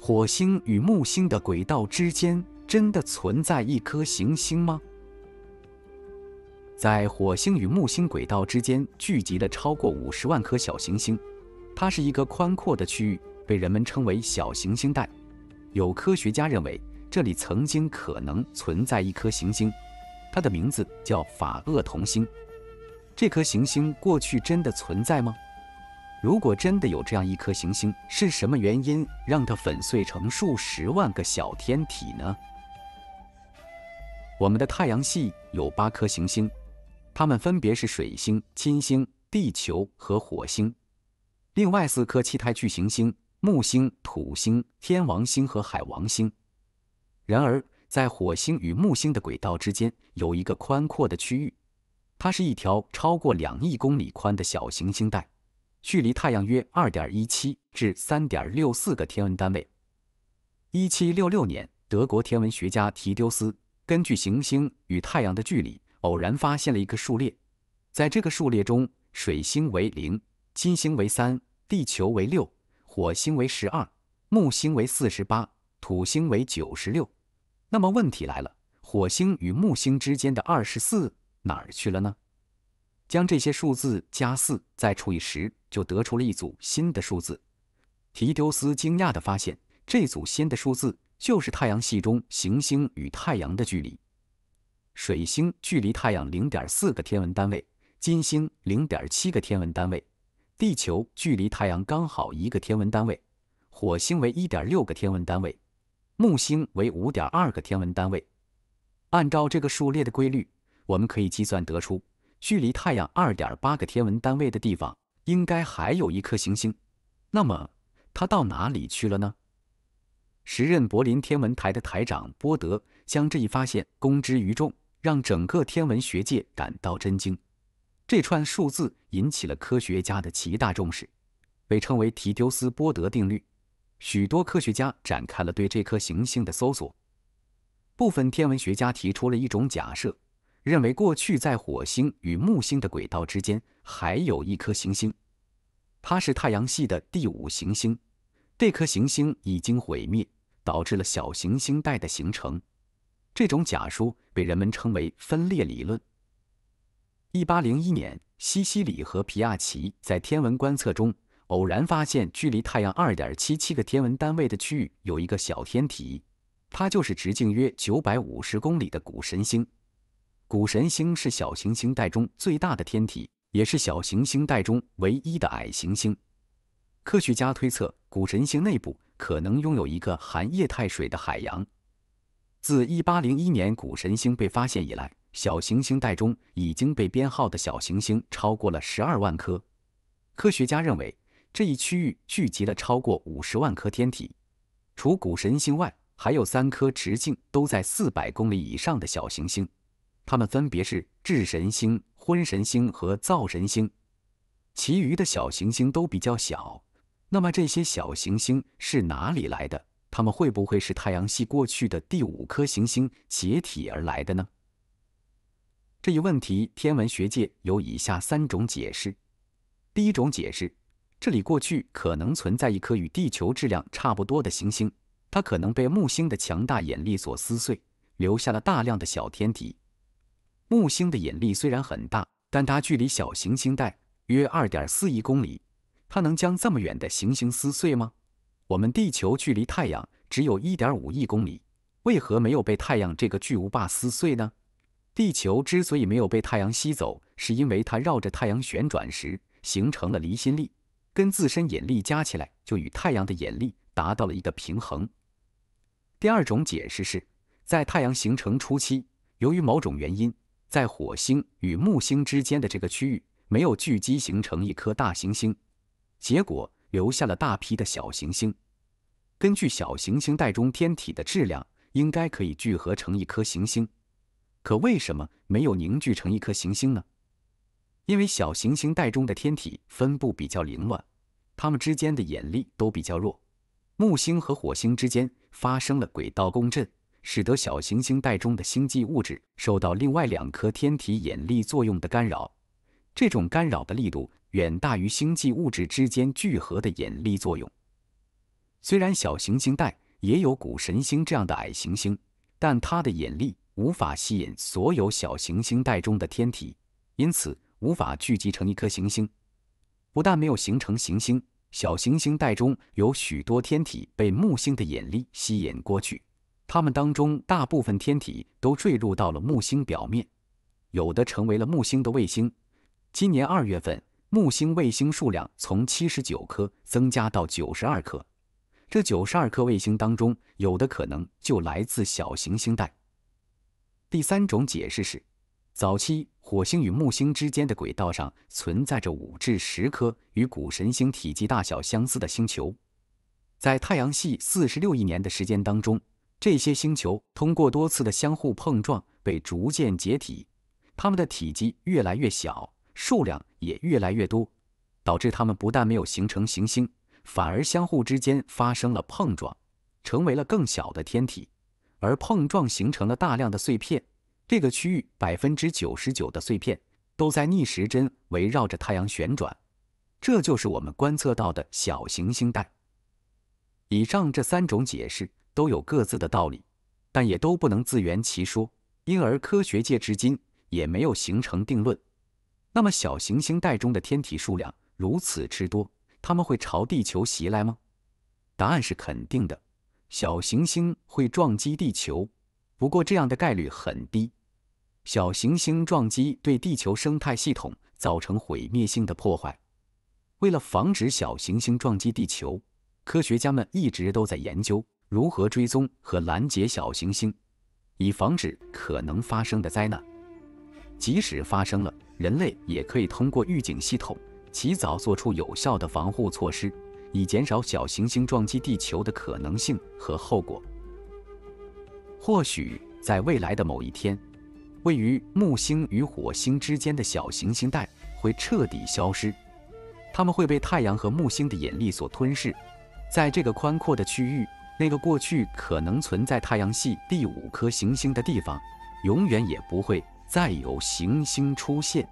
火星与木星的轨道之间真的存在一颗行星吗？在火星与木星轨道之间聚集了超过五十万颗小行星，它是一个宽阔的区域，被人们称为小行星带。有科学家认为，这里曾经可能存在一颗行星，它的名字叫法厄同星。这颗行星过去真的存在吗？如果真的有这样一颗行星，是什么原因让它粉碎成数十万个小天体呢？我们的太阳系有八颗行星，它们分别是水星、金星、地球和火星，另外四颗气态巨行星——木星、土星、天王星和海王星。然而，在火星与木星的轨道之间有一个宽阔的区域，它是一条超过两亿公里宽的小行星带。距离太阳约二点一七至三点六四个天文单位。一七六六年，德国天文学家提丢斯根据行星与太阳的距离，偶然发现了一个数列。在这个数列中，水星为零，金星为三，地球为六，火星为十二，木星为四十八，土星为九十六。那么问题来了，火星与木星之间的二十四哪儿去了呢？将这些数字加四，再除以十，就得出了一组新的数字。提丢斯惊讶地发现，这组新的数字就是太阳系中行星与太阳的距离：水星距离太阳零点四个天文单位，金星零点七个天文单位，地球距离太阳刚好一个天文单位，火星为一点六个天文单位，木星为五点二个天文单位。按照这个数列的规律，我们可以计算得出。距离太阳二点八个天文单位的地方，应该还有一颗行星。那么，它到哪里去了呢？时任柏林天文台的台长波德将这一发现公之于众，让整个天文学界感到震惊。这串数字引起了科学家的极大重视，被称为提丢斯波德定律。许多科学家展开了对这颗行星的搜索。部分天文学家提出了一种假设。认为过去在火星与木星的轨道之间还有一颗行星，它是太阳系的第五行星。这颗行星已经毁灭，导致了小行星带的形成。这种假说被人们称为分裂理论。一八零一年，西西里和皮亚奇在天文观测中偶然发现，距离太阳二点七七个天文单位的区域有一个小天体，它就是直径约九百五十公里的谷神星。谷神星是小行星带中最大的天体，也是小行星带中唯一的矮行星。科学家推测，谷神星内部可能拥有一个含液态水的海洋。自1801年谷神星被发现以来，小行星带中已经被编号的小行星超过了12万颗。科学家认为，这一区域聚集了超过50万颗天体。除谷神星外，还有三颗直径都在400公里以上的小行星。它们分别是智神星、婚神星和灶神星，其余的小行星都比较小。那么这些小行星是哪里来的？它们会不会是太阳系过去的第五颗行星解体而来的呢？这一问题，天文学界有以下三种解释。第一种解释，这里过去可能存在一颗与地球质量差不多的行星，它可能被木星的强大引力所撕碎，留下了大量的小天体。木星的引力虽然很大，但它距离小行星带约二点四亿公里，它能将这么远的行星撕碎吗？我们地球距离太阳只有一点五亿公里，为何没有被太阳这个巨无霸撕碎呢？地球之所以没有被太阳吸走，是因为它绕着太阳旋转时形成了离心力，跟自身引力加起来就与太阳的引力达到了一个平衡。第二种解释是在太阳形成初期，由于某种原因。在火星与木星之间的这个区域没有聚集形成一颗大行星，结果留下了大批的小行星。根据小行星带中天体的质量，应该可以聚合成一颗行星，可为什么没有凝聚成一颗行星呢？因为小行星带中的天体分布比较凌乱，它们之间的引力都比较弱。木星和火星之间发生了轨道共振。使得小行星带中的星际物质受到另外两颗天体引力作用的干扰，这种干扰的力度远大于星际物质之间聚合的引力作用。虽然小行星带也有古神星这样的矮行星，但它的引力无法吸引所有小行星带中的天体，因此无法聚集成一颗行星。不但没有形成行星，小行星带中有许多天体被木星的引力吸引过去。它们当中大部分天体都坠入到了木星表面，有的成为了木星的卫星。今年二月份，木星卫星数量从七十九颗增加到九十二颗。这九十二颗卫星当中，有的可能就来自小行星带。第三种解释是，早期火星与木星之间的轨道上存在着五至十颗与谷神星体积大小相似的星球，在太阳系四十六亿年的时间当中。这些星球通过多次的相互碰撞被逐渐解体，它们的体积越来越小，数量也越来越多，导致它们不但没有形成行星，反而相互之间发生了碰撞，成为了更小的天体，而碰撞形成了大量的碎片。这个区域百分之九十九的碎片都在逆时针围绕着太阳旋转，这就是我们观测到的小行星带。以上这三种解释。都有各自的道理，但也都不能自圆其说，因而科学界至今也没有形成定论。那么，小行星带中的天体数量如此之多，它们会朝地球袭来吗？答案是肯定的，小行星会撞击地球，不过这样的概率很低。小行星撞击对地球生态系统造成毁灭性的破坏。为了防止小行星撞击地球，科学家们一直都在研究。如何追踪和拦截小行星，以防止可能发生的灾难？即使发生了，人类也可以通过预警系统，及早做出有效的防护措施，以减少小行星撞击地球的可能性和后果。或许在未来的某一天，位于木星与火星之间的小行星带会彻底消失，它们会被太阳和木星的引力所吞噬。在这个宽阔的区域。那个过去可能存在太阳系第五颗行星的地方，永远也不会再有行星出现。